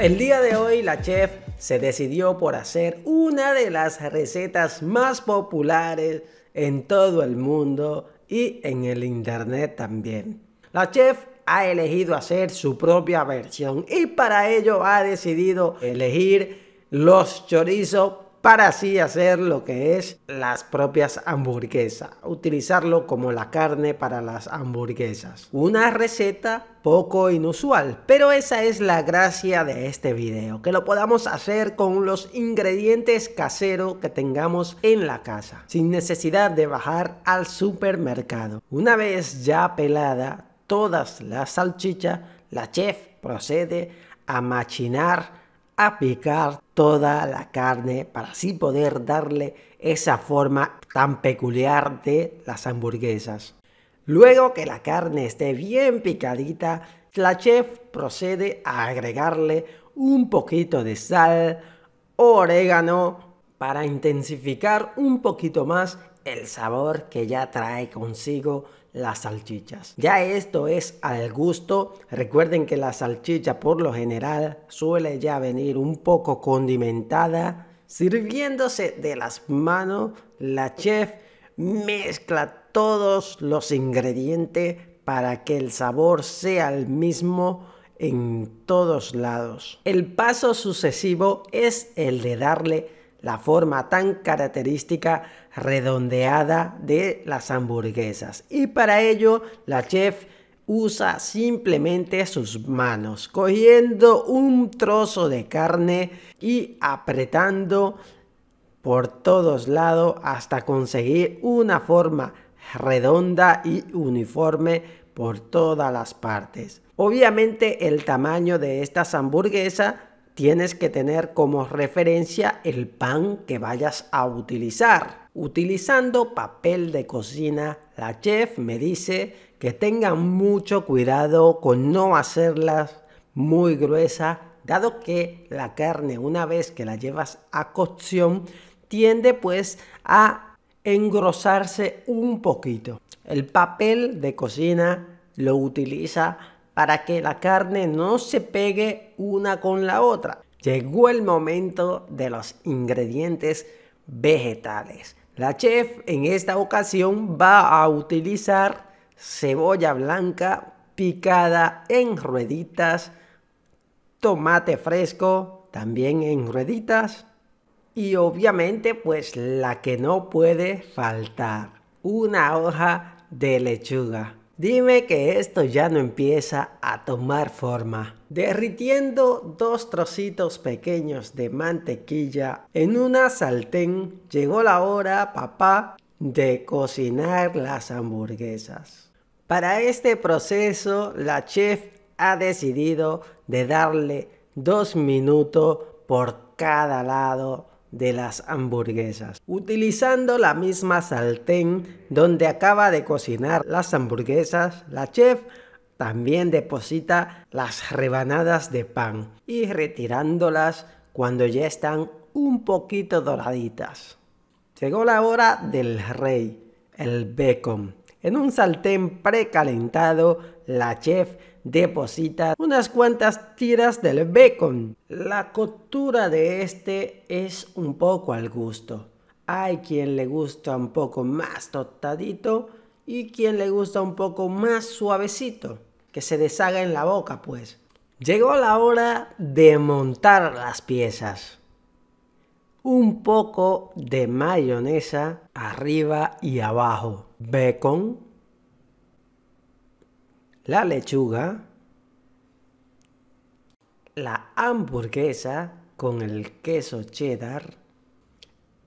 El día de hoy la chef se decidió por hacer una de las recetas más populares en todo el mundo y en el internet también. La chef ha elegido hacer su propia versión y para ello ha decidido elegir los chorizos para así hacer lo que es las propias hamburguesas, utilizarlo como la carne para las hamburguesas. Una receta poco inusual, pero esa es la gracia de este video, que lo podamos hacer con los ingredientes caseros que tengamos en la casa, sin necesidad de bajar al supermercado. Una vez ya pelada todas las salchichas, la chef procede a machinar a picar toda la carne para así poder darle esa forma tan peculiar de las hamburguesas. Luego que la carne esté bien picadita, la chef procede a agregarle un poquito de sal, orégano, para intensificar un poquito más el sabor que ya trae consigo las salchichas. Ya esto es al gusto. Recuerden que la salchicha por lo general suele ya venir un poco condimentada. Sirviéndose de las manos, la chef mezcla todos los ingredientes para que el sabor sea el mismo en todos lados. El paso sucesivo es el de darle la forma tan característica redondeada de las hamburguesas. Y para ello la chef usa simplemente sus manos, cogiendo un trozo de carne y apretando por todos lados hasta conseguir una forma redonda y uniforme por todas las partes. Obviamente el tamaño de estas hamburguesas tienes que tener como referencia el pan que vayas a utilizar. Utilizando papel de cocina, la chef me dice que tenga mucho cuidado con no hacerlas muy gruesas, dado que la carne una vez que la llevas a cocción tiende pues a engrosarse un poquito. El papel de cocina lo utiliza para que la carne no se pegue una con la otra. Llegó el momento de los ingredientes vegetales. La chef en esta ocasión va a utilizar cebolla blanca picada en rueditas, tomate fresco también en rueditas y obviamente pues la que no puede faltar, una hoja de lechuga. Dime que esto ya no empieza a tomar forma. Derritiendo dos trocitos pequeños de mantequilla en una sartén, llegó la hora, papá, de cocinar las hamburguesas. Para este proceso, la chef ha decidido de darle dos minutos por cada lado de las hamburguesas, utilizando la misma sartén donde acaba de cocinar las hamburguesas, la chef también deposita las rebanadas de pan y retirándolas cuando ya están un poquito doraditas. Llegó la hora del rey, el bacon. En un saltén precalentado, la chef deposita unas cuantas tiras del bacon. La costura de este es un poco al gusto. Hay quien le gusta un poco más tostadito y quien le gusta un poco más suavecito, que se deshaga en la boca pues. Llegó la hora de montar las piezas. Un poco de mayonesa arriba y abajo bacon, la lechuga, la hamburguesa con el queso cheddar,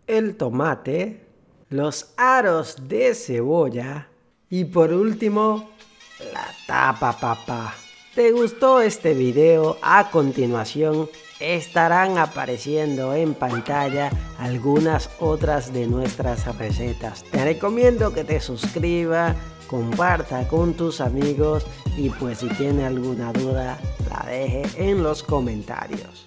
el tomate, los aros de cebolla y por último la tapa papá. ¿Te gustó este video? A continuación estarán apareciendo en pantalla algunas otras de nuestras recetas. Te recomiendo que te suscribas, comparta con tus amigos y pues si tiene alguna duda la deje en los comentarios.